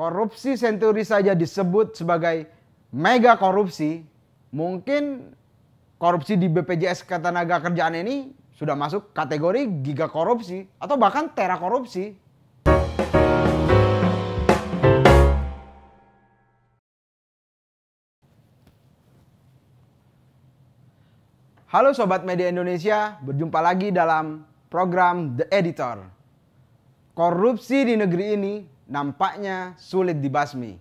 korupsi senturi saja disebut sebagai mega korupsi, mungkin korupsi di BPJS Ketenaga Kerjaan ini sudah masuk kategori giga korupsi atau bahkan tera korupsi. Halo Sobat Media Indonesia, berjumpa lagi dalam program The Editor. Korupsi di negeri ini nampaknya sulit dibasmi.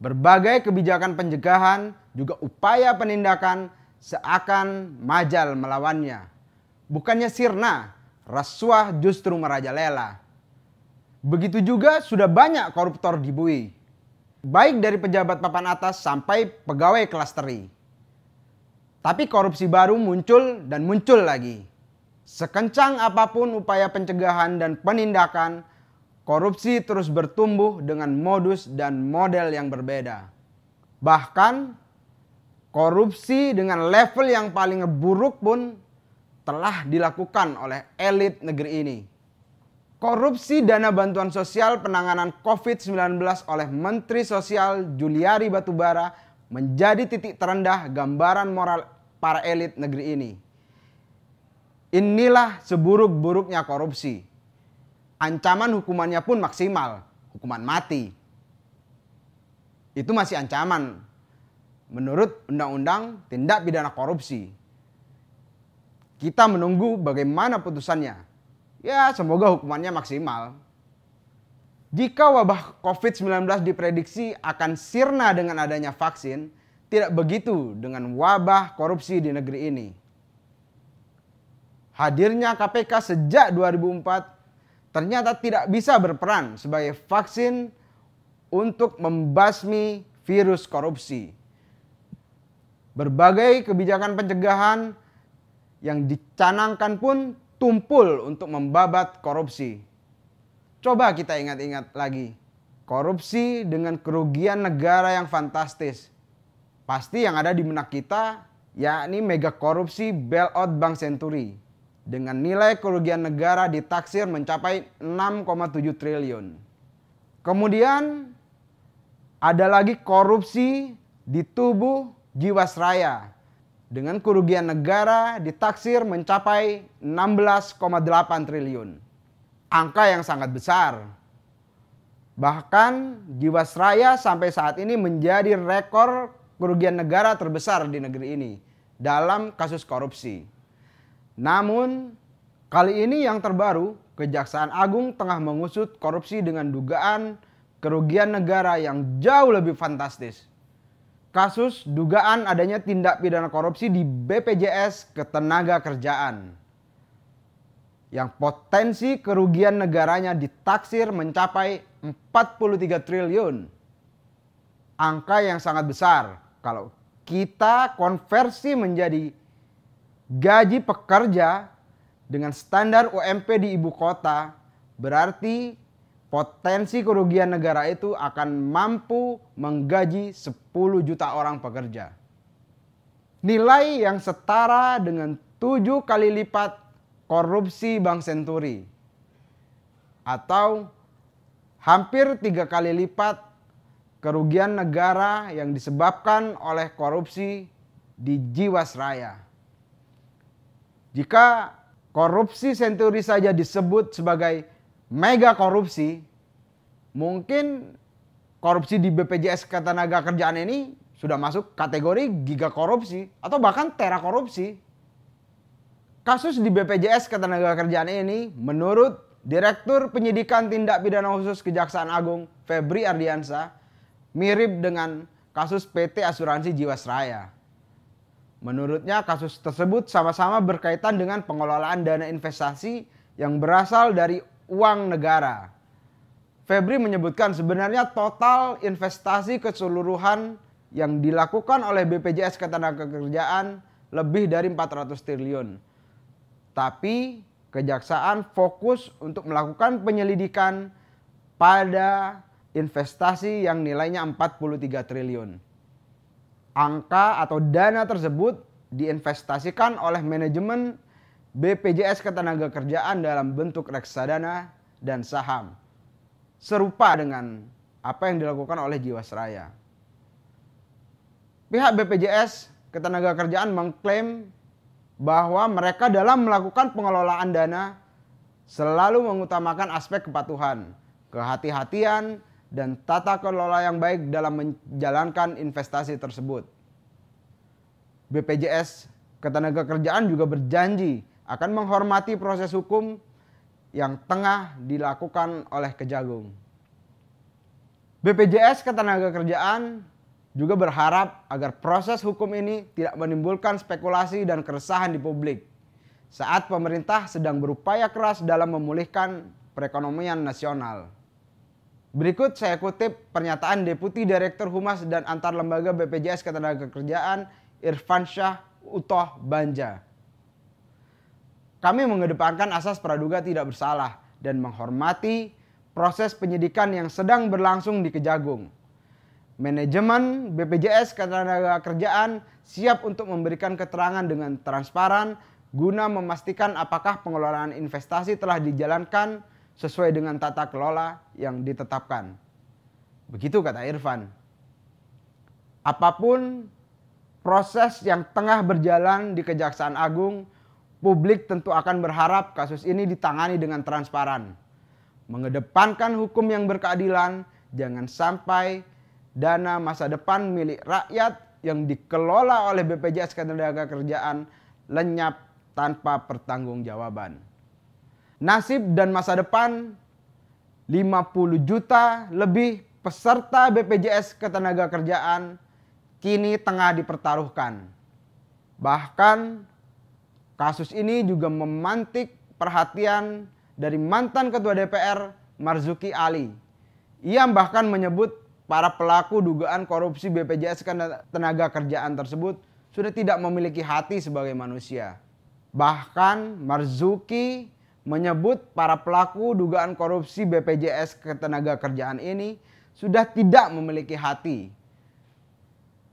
Berbagai kebijakan pencegahan juga upaya penindakan seakan majal melawannya. Bukannya sirna, rasuah justru merajalela. Begitu juga sudah banyak koruptor dibui. Baik dari pejabat papan atas sampai pegawai kelas teri. Tapi korupsi baru muncul dan muncul lagi. Sekencang apapun upaya pencegahan dan penindakan, Korupsi terus bertumbuh dengan modus dan model yang berbeda. Bahkan korupsi dengan level yang paling buruk pun telah dilakukan oleh elit negeri ini. Korupsi dana bantuan sosial penanganan COVID-19 oleh Menteri Sosial Juliari Batubara menjadi titik terendah gambaran moral para elit negeri ini. Inilah seburuk-buruknya korupsi Ancaman hukumannya pun maksimal, hukuman mati. Itu masih ancaman menurut undang-undang tindak pidana korupsi. Kita menunggu bagaimana putusannya. Ya, semoga hukumannya maksimal. Jika wabah COVID-19 diprediksi akan sirna dengan adanya vaksin, tidak begitu dengan wabah korupsi di negeri ini. Hadirnya KPK sejak 2004 ternyata tidak bisa berperan sebagai vaksin untuk membasmi virus korupsi. Berbagai kebijakan pencegahan yang dicanangkan pun tumpul untuk membabat korupsi. Coba kita ingat-ingat lagi. Korupsi dengan kerugian negara yang fantastis. Pasti yang ada di benak kita yakni mega korupsi bailout Bank Century dengan nilai kerugian negara ditaksir mencapai 6,7 triliun. Kemudian ada lagi korupsi di tubuh Jiwasraya dengan kerugian negara ditaksir mencapai 16,8 triliun. Angka yang sangat besar. Bahkan Jiwasraya sampai saat ini menjadi rekor kerugian negara terbesar di negeri ini dalam kasus korupsi. Namun, kali ini yang terbaru, Kejaksaan Agung tengah mengusut korupsi dengan dugaan kerugian negara yang jauh lebih fantastis. Kasus dugaan adanya tindak pidana korupsi di BPJS Ketenaga Kerjaan. Yang potensi kerugian negaranya ditaksir mencapai 43 triliun. Angka yang sangat besar kalau kita konversi menjadi gaji pekerja dengan standar UMP di ibu kota berarti potensi kerugian negara itu akan mampu menggaji 10 juta orang pekerja. Nilai yang setara dengan tujuh kali lipat korupsi Bank Senturi atau hampir tiga kali lipat kerugian negara yang disebabkan oleh korupsi di Jiwasraya. Jika korupsi senturi saja disebut sebagai mega korupsi, mungkin korupsi di BPJS Ketenaga Kerjaan ini sudah masuk kategori giga korupsi atau bahkan tera korupsi. Kasus di BPJS Ketenaga Kerjaan ini menurut Direktur Penyidikan Tindak Pidana Khusus Kejaksaan Agung Febri Ardiansa mirip dengan kasus PT Asuransi Jiwasraya. Menurutnya kasus tersebut sama-sama berkaitan dengan pengelolaan dana investasi yang berasal dari uang negara. Febri menyebutkan sebenarnya total investasi keseluruhan yang dilakukan oleh BPJS Ketenagakerjaan lebih dari 400 triliun. Tapi kejaksaan fokus untuk melakukan penyelidikan pada investasi yang nilainya 43 triliun angka atau dana tersebut diinvestasikan oleh manajemen BPJS Ketenagakerjaan dalam bentuk reksadana dan saham. Serupa dengan apa yang dilakukan oleh Jiwasraya. Pihak BPJS Ketenagakerjaan mengklaim bahwa mereka dalam melakukan pengelolaan dana selalu mengutamakan aspek kepatuhan, kehati-hatian, dan tata kelola yang baik dalam menjalankan investasi tersebut. BPJS Ketenagakerjaan juga berjanji akan menghormati proses hukum yang tengah dilakukan oleh Kejagung. BPJS Ketenagakerjaan juga berharap agar proses hukum ini tidak menimbulkan spekulasi dan keresahan di publik saat pemerintah sedang berupaya keras dalam memulihkan perekonomian nasional. Berikut saya kutip pernyataan Deputi Direktur Humas dan Antar Lembaga BPJS Ketenagakerjaan Irfan Syah Utoh Banja. Kami mengedepankan asas praduga tidak bersalah dan menghormati proses penyidikan yang sedang berlangsung di Kejagung. Manajemen BPJS Ketenagakerjaan siap untuk memberikan keterangan dengan transparan guna memastikan apakah pengelolaan investasi telah dijalankan sesuai dengan tata kelola yang ditetapkan. Begitu kata Irfan. Apapun proses yang tengah berjalan di Kejaksaan Agung, publik tentu akan berharap kasus ini ditangani dengan transparan. Mengedepankan hukum yang berkeadilan, jangan sampai dana masa depan milik rakyat yang dikelola oleh BPJS Ketenagakerjaan lenyap tanpa pertanggungjawaban nasib dan masa depan 50 juta lebih peserta BPJS ketenagakerjaan kini tengah dipertaruhkan. Bahkan kasus ini juga memantik perhatian dari mantan Ketua DPR Marzuki Ali. Ia bahkan menyebut para pelaku dugaan korupsi BPJS Ketenaga Kerjaan tersebut sudah tidak memiliki hati sebagai manusia. Bahkan Marzuki menyebut para pelaku dugaan korupsi BPJS ketenaga kerjaan ini sudah tidak memiliki hati,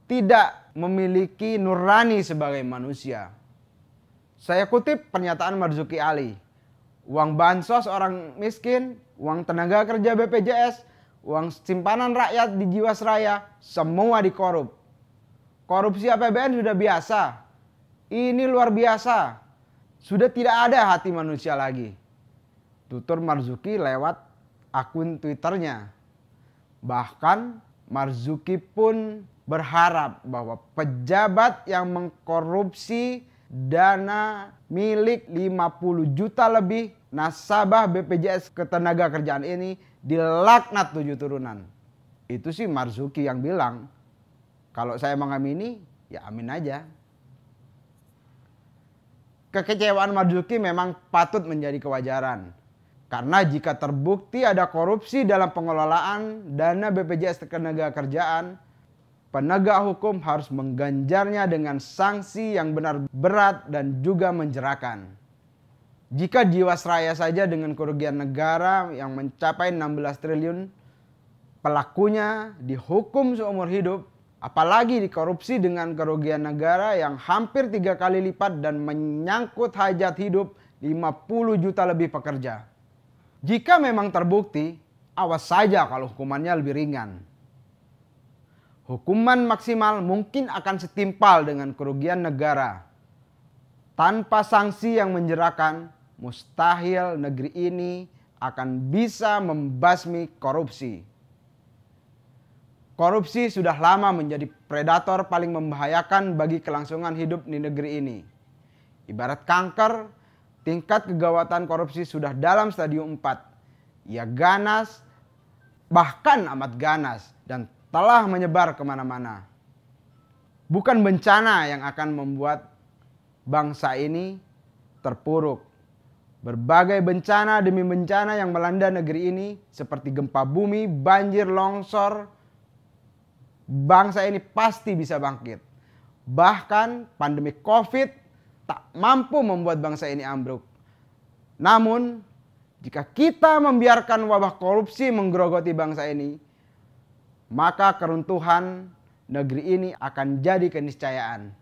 tidak memiliki nurani sebagai manusia. Saya kutip pernyataan Marzuki Ali, uang bansos orang miskin, uang tenaga kerja BPJS, uang simpanan rakyat di Jiwasraya, semua dikorup. Korupsi APBN sudah biasa. Ini luar biasa. Sudah tidak ada hati manusia lagi. Tutur Marzuki lewat akun Twitternya. Bahkan Marzuki pun berharap bahwa pejabat yang mengkorupsi dana milik 50 juta lebih nasabah BPJS ketenaga kerjaan ini dilaknat tujuh turunan. Itu sih Marzuki yang bilang, kalau saya mengamini ya amin aja. Kekecewaan Marzuki memang patut menjadi kewajaran. Karena jika terbukti ada korupsi dalam pengelolaan dana BPJS Tenaga Kerjaan, penegak hukum harus mengganjarnya dengan sanksi yang benar berat dan juga menjerakan. Jika Jiwasraya saja dengan kerugian negara yang mencapai 16 triliun, pelakunya dihukum seumur hidup Apalagi dikorupsi dengan kerugian negara yang hampir tiga kali lipat dan menyangkut hajat hidup 50 juta lebih pekerja. Jika memang terbukti, awas saja kalau hukumannya lebih ringan. Hukuman maksimal mungkin akan setimpal dengan kerugian negara. Tanpa sanksi yang menjerakan, mustahil negeri ini akan bisa membasmi korupsi. Korupsi sudah lama menjadi predator paling membahayakan bagi kelangsungan hidup di negeri ini. Ibarat kanker, tingkat kegawatan korupsi sudah dalam stadium 4. Ia ganas, bahkan amat ganas dan telah menyebar kemana-mana. Bukan bencana yang akan membuat bangsa ini terpuruk. Berbagai bencana demi bencana yang melanda negeri ini seperti gempa bumi, banjir, longsor, bangsa ini pasti bisa bangkit. Bahkan pandemi COVID tak mampu membuat bangsa ini ambruk. Namun, jika kita membiarkan wabah korupsi menggerogoti bangsa ini, maka keruntuhan negeri ini akan jadi keniscayaan.